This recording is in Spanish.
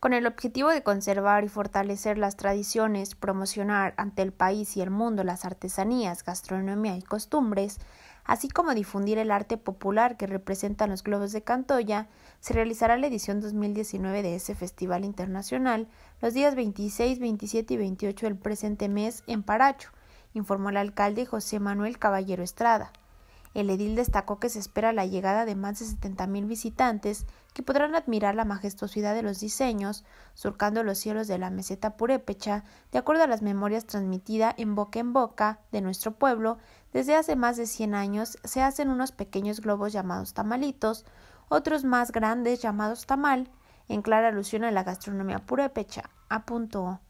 con el objetivo de conservar y fortalecer las tradiciones, promocionar ante el país y el mundo las artesanías, gastronomía y costumbres, así como difundir el arte popular que representan los globos de Cantoya, se realizará la edición 2019 de ese festival internacional los días 26, 27 y 28 del presente mes en Paracho, informó el alcalde José Manuel Caballero Estrada. El edil destacó que se espera la llegada de más de 70.000 visitantes que podrán admirar la majestuosidad de los diseños, surcando los cielos de la meseta purépecha, de acuerdo a las memorias transmitidas en boca en boca de nuestro pueblo, desde hace más de 100 años se hacen unos pequeños globos llamados tamalitos, otros más grandes llamados tamal, en clara alusión a la gastronomía purépecha, apuntó.